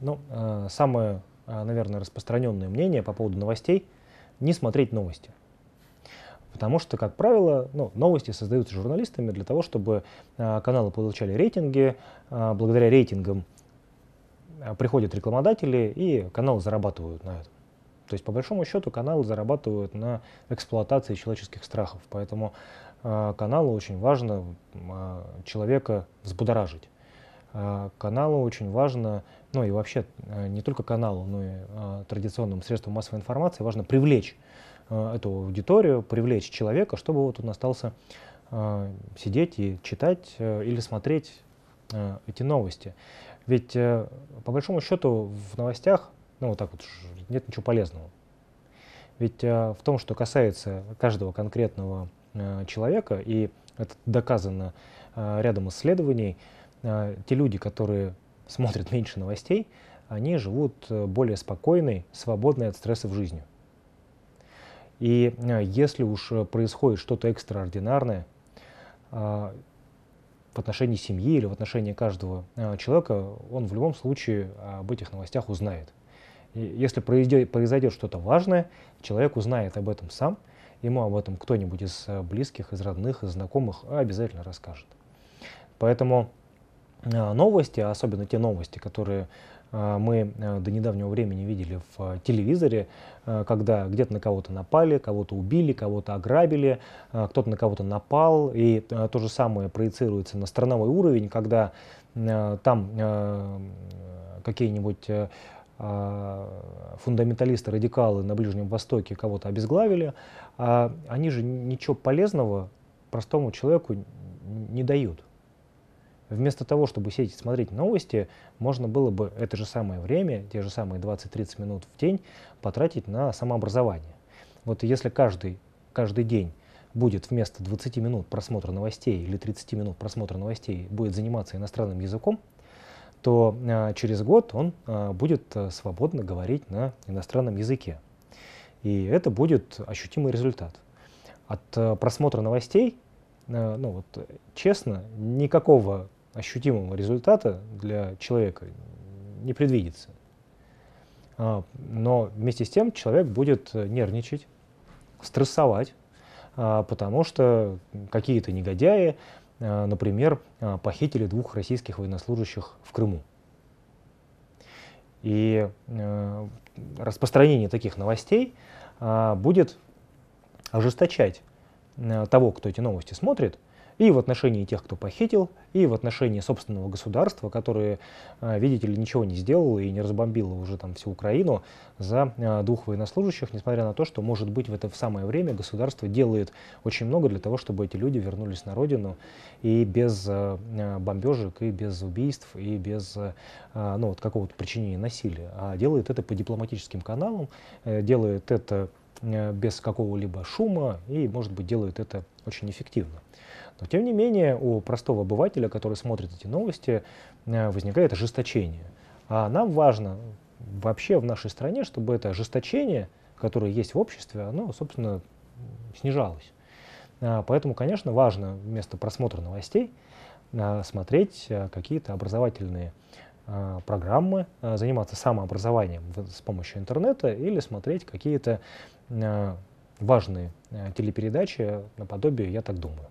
Ну, э, самое, э, наверное, распространенное мнение по поводу новостей — не смотреть новости. Потому что, как правило, ну, новости создаются журналистами для того, чтобы э, каналы получали рейтинги. Благодаря рейтингам приходят рекламодатели, и каналы зарабатывают на этом. То есть, по большому счету, каналы зарабатывают на эксплуатации человеческих страхов. Поэтому каналу очень важно человека взбудоражить. А, каналу очень важно, ну и вообще э, не только каналу, но и а, традиционным средствам массовой информации важно привлечь э, эту аудиторию, привлечь человека, чтобы вот он остался э, сидеть и читать или смотреть эти новости. Ведь по большому счету в новостях, ну вот так вот, нет ничего полезного. Ведь в том, что касается каждого конкретного человека, и это доказано рядом исследований, а, те люди, которые смотрят меньше новостей, они живут э, более спокойной, свободной от стрессов жизнью. И э, если уж э, происходит что-то экстраординарное а, в отношении семьи или в отношении каждого человека, он в любом случае об этих новостях узнает. И если произойдет, произойдет что-то важное, человек узнает об этом сам, ему об этом кто-нибудь из близких, из родных, из знакомых обязательно расскажет. Поэтому Э, новости, особенно те новости, которые э, мы э, до недавнего времени видели в телевизоре, когда где-то на кого-то напали, кого-то убили, кого-то ограбили, кто-то на кого-то напал. И то же самое проецируется на страновой уровень, когда там какие-нибудь фундаменталисты, радикалы на Ближнем Востоке кого-то обезглавили, а они же ничего полезного простому человеку не дают. Вместо того, чтобы сидеть и смотреть новости, можно было бы это же самое время, те же самые 20-30 минут в день потратить на самообразование. Вот если каждый, каждый день будет вместо 20 минут просмотра новостей или 30 минут просмотра новостей будет заниматься иностранным языком, то а, через год он а, будет а, свободно говорить на иностранном языке. И это будет ощутимый результат. От а, просмотра новостей, а, ну вот честно, никакого ощутимого результата для человека не предвидится. А, но вместе с тем человек будет э, нервничать, стрессовать, а, потому что какие-то негодяи, а, например, похитили двух российских военнослужащих в Крыму. И э, распространение таких новостей будет ожесточать э, того, кто эти новости смотрит, и в отношении тех, кто похитил, и в отношении собственного государства, которое, а, видите ли, ничего не сделало и не разбомбило уже там всю Украину за а, двух военнослужащих, несмотря на то, что, может быть, в это самое время государство делает очень много для того, чтобы эти люди вернулись на родину и без а, бомбежек, и без убийств, и без ну, вот какого-то причинения насилия, а делает это по дипломатическим каналам, э, делает это э, без какого-либо шума и, может быть, делают это очень эффективно. Но тем не менее у простого обывателя, который смотрит эти новости, э, возникает ожесточение. А нам важно вообще в нашей стране, чтобы это ожесточение, которое есть в обществе, оно, собственно, снижалось. А, поэтому, конечно, важно вместо просмотра новостей а, смотреть э, какие-то образовательные а, программы, заниматься самообразованием с помощью интернета или смотреть какие-то важные э, телепередачи наподобие «Я так думаю».